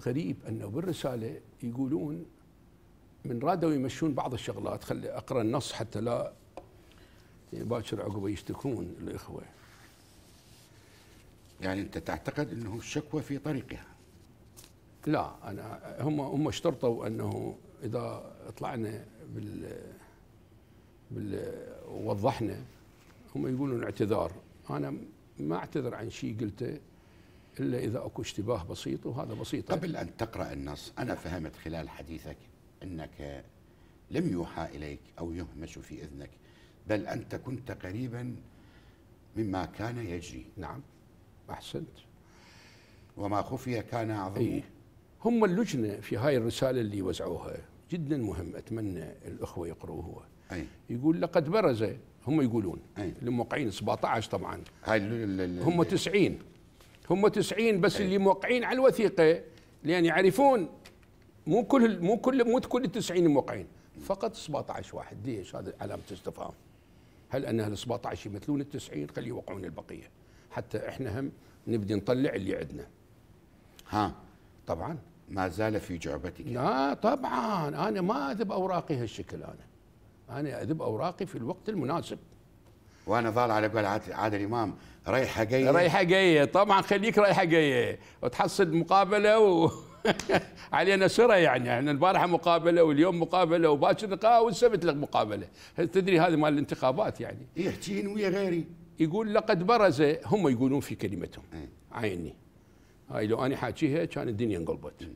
غريب انه بالرساله يقولون من رادوا يمشون بعض الشغلات خلي اقرا النص حتى لا باكر عقب يشتكون الاخوه يعني انت تعتقد انه الشكوى في طريقها لا انا هم هم اشترطوا انه اذا طلعنا بال بال وضحنا هم يقولون اعتذار انا ما اعتذر عن شيء قلته إلا إذا أكو اشتباه بسيط وهذا بسيط قبل أن تقرأ النص أنا فهمت خلال حديثك أنك لم يوحى إليك أو يهمش في إذنك بل أنت كنت قريبا مما كان يجري نعم أحسنت وما خفي كان عظيم إيه؟ هم اللجنة في هاي الرسالة اللي وزعوها جدا مهم أتمنى الأخوة يقروها أي. يقول لقد برز هم يقولون أي. الموقعين 17 طبعا هاي هم 90 هم 90 بس إيه. اللي موقعين على الوثيقه لان يعرفون مو كل مو كل مو كل ال 90 موقعين فقط 17 واحد ليش هذا علامه استفهام هل ان ال 17 يمثلون ال 90 خلي يوقعون البقيه حتى احنا هم نبدي نطلع اللي عندنا ها طبعا ما زال في جعبتك لا طبعا انا ما اذب اوراقي هالشكل انا انا اذب اوراقي في الوقت المناسب وانا ظال على قول عادل امام رايحه جايه رايحه جايه طبعا خليك رايحه جايه وتحصل مقابله و... علينا سرة يعني احنا البارحه مقابله واليوم مقابله وباكر لقاء والسبت لك مقابله تدري هذه مال الانتخابات يعني يحكين إيه، ويا غيري يقول لقد برز هم يقولون في كلمتهم إيه. عيني هاي لو انا حاكيها كان الدنيا انقلبت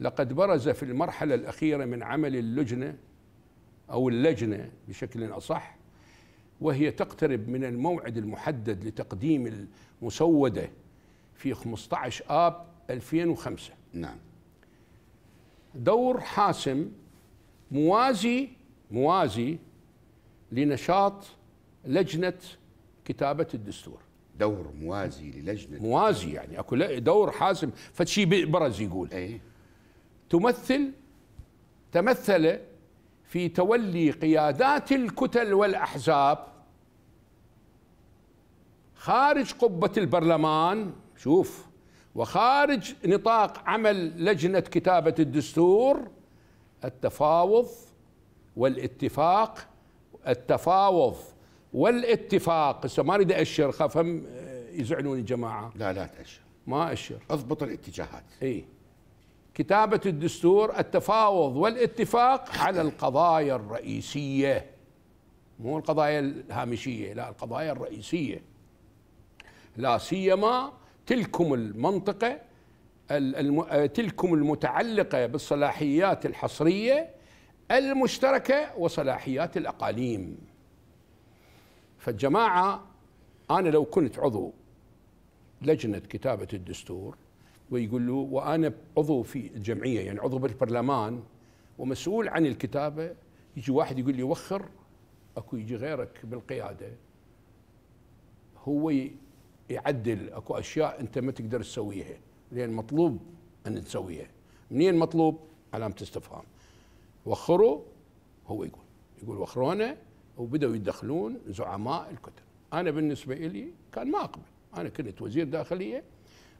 لقد برز في المرحله الاخيره من عمل اللجنه او اللجنه بشكل اصح وهي تقترب من الموعد المحدد لتقديم المسودة في 15 آب 2005 نعم دور حاسم موازي موازي لنشاط لجنة كتابة الدستور دور موازي للجنة موازي يعني اكو دور حاسم فشي برز يقول أي. تمثل تمثل في تولي قيادات الكتل والأحزاب خارج قبة البرلمان شوف وخارج نطاق عمل لجنة كتابة الدستور التفاوض والاتفاق التفاوض والاتفاق هسه ما اريد اشر خاف هم آه، يزعلوني جماعه لا لا تاشر ما اشر اضبط الاتجاهات اي كتابه الدستور التفاوض والاتفاق على القضايا الرئيسيه مو القضايا الهامشيه لا القضايا الرئيسيه لا سيما تلكم المنطقة تلكم المتعلقة بالصلاحيات الحصرية المشتركة وصلاحيات الأقاليم فالجماعة أنا لو كنت عضو لجنة كتابة الدستور ويقول له وأنا عضو في الجمعية يعني عضو بالبرلمان ومسؤول عن الكتابة يجي واحد يقول لي وخر اكو يجي غيرك بالقيادة هو يعدل اكو اشياء انت ما تقدر تسويها لان مطلوب ان تسويها منين مطلوب علامه استفهام وخروا هو يقول يقول وخرونا وبداوا يدخلون زعماء الكتل انا بالنسبه لي كان ما اقبل انا كنت وزير داخليه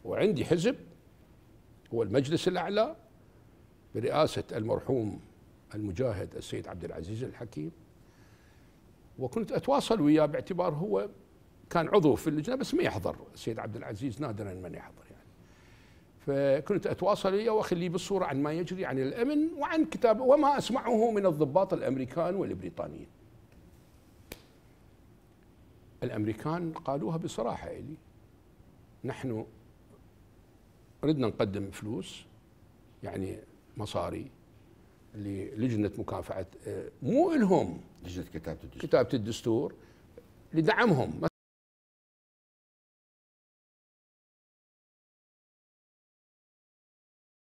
وعندي حزب هو المجلس الاعلى برئاسه المرحوم المجاهد السيد عبد العزيز الحكيم وكنت اتواصل وياه باعتبار هو كان عضو في اللجنه بس ما يحضر السيد عبد العزيز نادرا من يحضر يعني فكنت اتواصل وياه واخليه بالصوره عن ما يجري عن الامن وعن كتاب وما اسمعه من الضباط الامريكان والبريطانيين الامريكان قالوها بصراحه الي نحن ردنا نقدم فلوس يعني مصاري للجنه مكافحه مو الهم لجنه كتابه الدستور كتابه الدستور لدعمهم